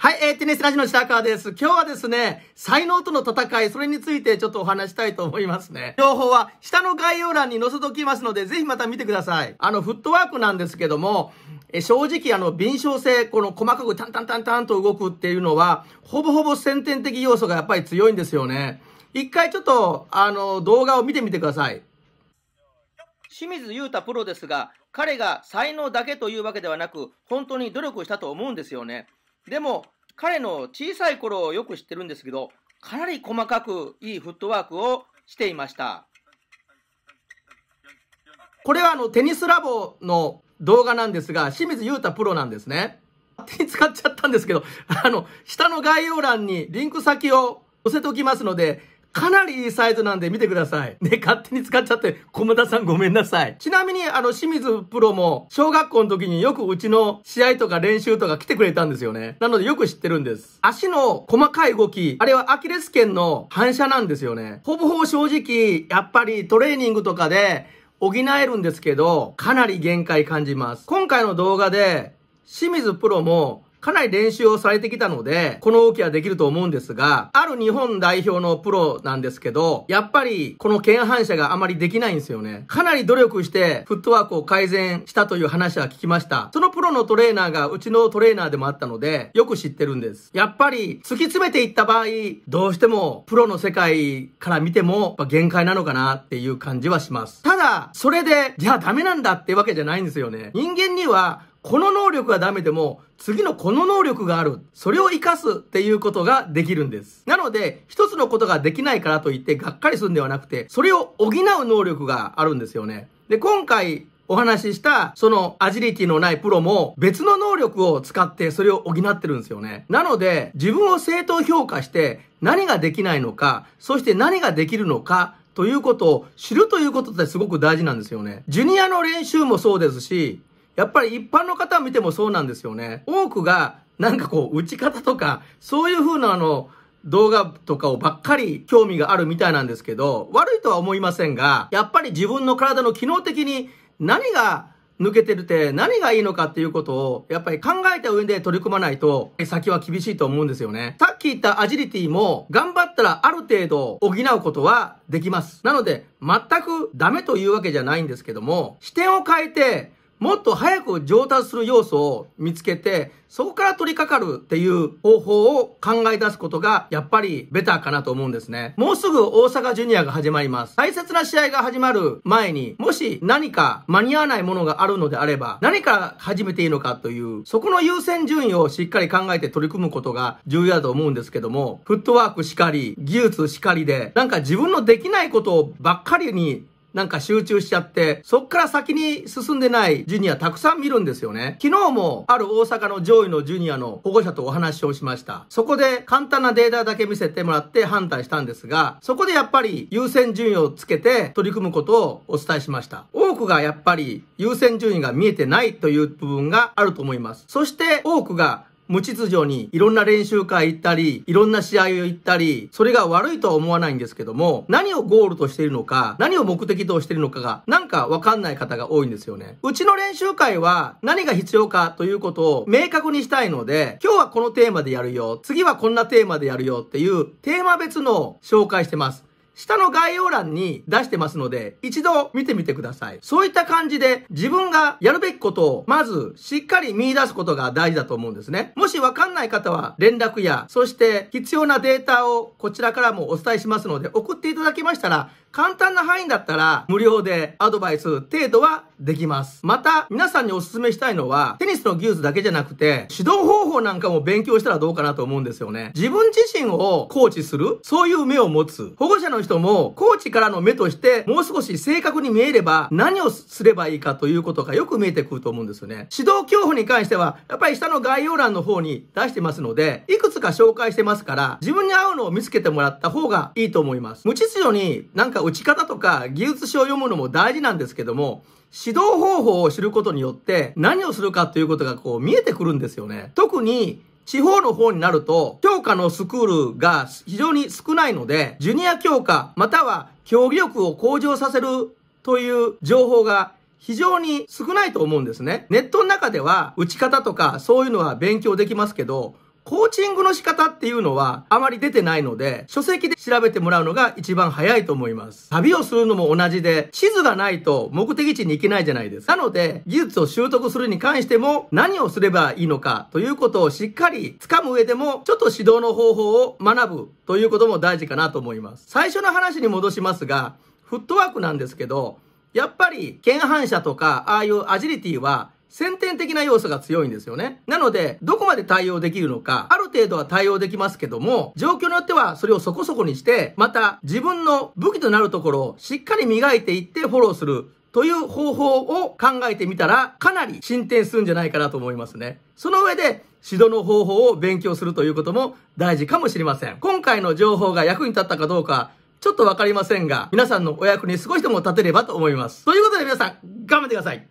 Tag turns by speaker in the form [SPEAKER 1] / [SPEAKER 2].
[SPEAKER 1] はい、えー、テニスラジオの白川です。今日はですね、才能との戦い、それについてちょっとお話したいと思いますね。情報は下の概要欄に載せときますので、ぜひまた見てください。あの、フットワークなんですけども、え正直あの、敏捷性、この細かくタンタンタンタンと動くっていうのは、ほぼほぼ先天的要素がやっぱり強いんですよね。一回ちょっと、あの、動画を見てみてください。清水裕太プロですが、彼が才能だけというわけではなく、本当に努力したと思うんですよね。でも、彼の小さい頃をよく知ってるんですけど、かなり細かくいいフットワークをしていました。これはあのテニスラボの動画なんですが、清水裕太プロなんですね。手に使っちゃったんですけど、あの、下の概要欄にリンク先を載せておきますので、かなりいいサイズなんで見てください。ね、勝手に使っちゃって、駒田さんごめんなさい。ちなみに、あの、清水プロも、小学校の時によくうちの試合とか練習とか来てくれたんですよね。なのでよく知ってるんです。足の細かい動き、あれはアキレス腱の反射なんですよね。ほぼほぼ正直、やっぱりトレーニングとかで、補えるんですけど、かなり限界感じます。今回の動画で、清水プロもかなり練習をされてきたので、この動きはできると思うんですが、ある日本代表のプロなんですけど、やっぱりこの腱反射があまりできないんですよね。かなり努力してフットワークを改善したという話は聞きました。そのプロのトレーナーがうちのトレーナーでもあったので、よく知ってるんです。やっぱり突き詰めていった場合、どうしてもプロの世界から見ても限界なのかなっていう感じはします。ただ、それで、じゃあダメなんだってわけじゃないんですよね。人間にはこの能力がダメでも、次のこの能力がある。それを活かすっていうことができるんです。なので、一つのことができないからといってがっかりするんではなくて、それを補う能力があるんですよね。で、今回、お話しした、そのアジリティのないプロも別の能力を使ってそれを補ってるんですよね。なので、自分を正当評価して何ができないのか、そして何ができるのか、ということを知るということってすごく大事なんですよね。ジュニアの練習もそうですし、やっぱり一般の方見てもそうなんですよね。多くが、なんかこう、打ち方とか、そういう風なあの、動画とかをばっかり興味があるみたいなんですけど、悪いとは思いませんが、やっぱり自分の体の機能的に何が抜けてるって何がいいのかっていうことをやっぱり考えた上で取り組まないと先は厳しいと思うんですよね。さっき言ったアジリティも頑張ったらある程度補うことはできます。なので全くダメというわけじゃないんですけども視点を変えてもっと早く上達する要素を見つけて、そこから取り掛かるっていう方法を考え出すことが、やっぱりベターかなと思うんですね。もうすぐ大阪ジュニアが始まります。大切な試合が始まる前に、もし何か間に合わないものがあるのであれば、何から始めていいのかという、そこの優先順位をしっかり考えて取り組むことが重要だと思うんですけども、フットワークしかり、技術しかりで、なんか自分のできないことばっかりになんか集中しちゃって、そっから先に進んでないジュニアたくさん見るんですよね。昨日もある大阪の上位のジュニアの保護者とお話をしました。そこで簡単なデータだけ見せてもらって判断したんですが、そこでやっぱり優先順位をつけて取り組むことをお伝えしました。多くがやっぱり優先順位が見えてないという部分があると思います。そして多くが無秩序にいろんな練習会行ったり、いろんな試合を行ったり、それが悪いとは思わないんですけども、何をゴールとしているのか、何を目的としているのかが、なんかわかんない方が多いんですよね。うちの練習会は何が必要かということを明確にしたいので、今日はこのテーマでやるよ、次はこんなテーマでやるよっていうテーマ別の紹介してます。下の概要欄に出してますので、一度見てみてください。そういった感じで、自分がやるべきことを、まず、しっかり見出すことが大事だと思うんですね。もしわかんない方は、連絡や、そして必要なデータをこちらからもお伝えしますので、送っていただけましたら、簡単な範囲だったら無料でアドバイス程度はできます。また、皆さんにお勧めしたいのは、テニスの技術だけじゃなくて、指導方法なんかも勉強したらどうかなと思うんですよね。自分自身をコーチする、そういう目を持つ、保護者の人も、コーチからの目として、もう少し正確に見えれば、何をすればいいかということがよく見えてくると思うんですよね。指導教法に関しては、やっぱり下の概要欄の方に出してますので、いくつか紹介してますから、自分に合うのを見つけてもらった方がいいと思います。無秩序になんか打ち方とか技術書を読むのも大事なんですけども、指導方法を知ることによって何をするかということがこう見えてくるんですよね。特に地方の方になると、教科のスクールが非常に少ないので、ジュニア教科、または競技力を向上させるという情報が非常に少ないと思うんですね。ネットの中では打ち方とかそういうのは勉強できますけど、コーチングの仕方っていうのはあまり出てないので、書籍で調べてもらうのが一番早いと思います。旅をするのも同じで、地図がないと目的地に行けないじゃないですか。なので、技術を習得するに関しても何をすればいいのかということをしっかり掴む上でも、ちょっと指導の方法を学ぶということも大事かなと思います。最初の話に戻しますが、フットワークなんですけど、やっぱり、検反射とか、ああいうアジリティは、先天的な要素が強いんですよね。なので、どこまで対応できるのか、ある程度は対応できますけども、状況によってはそれをそこそこにして、また自分の武器となるところをしっかり磨いていってフォローするという方法を考えてみたら、かなり進展するんじゃないかなと思いますね。その上で、指導の方法を勉強するということも大事かもしれません。今回の情報が役に立ったかどうか、ちょっとわかりませんが、皆さんのお役に少しでも立てればと思います。ということで皆さん、頑張ってください。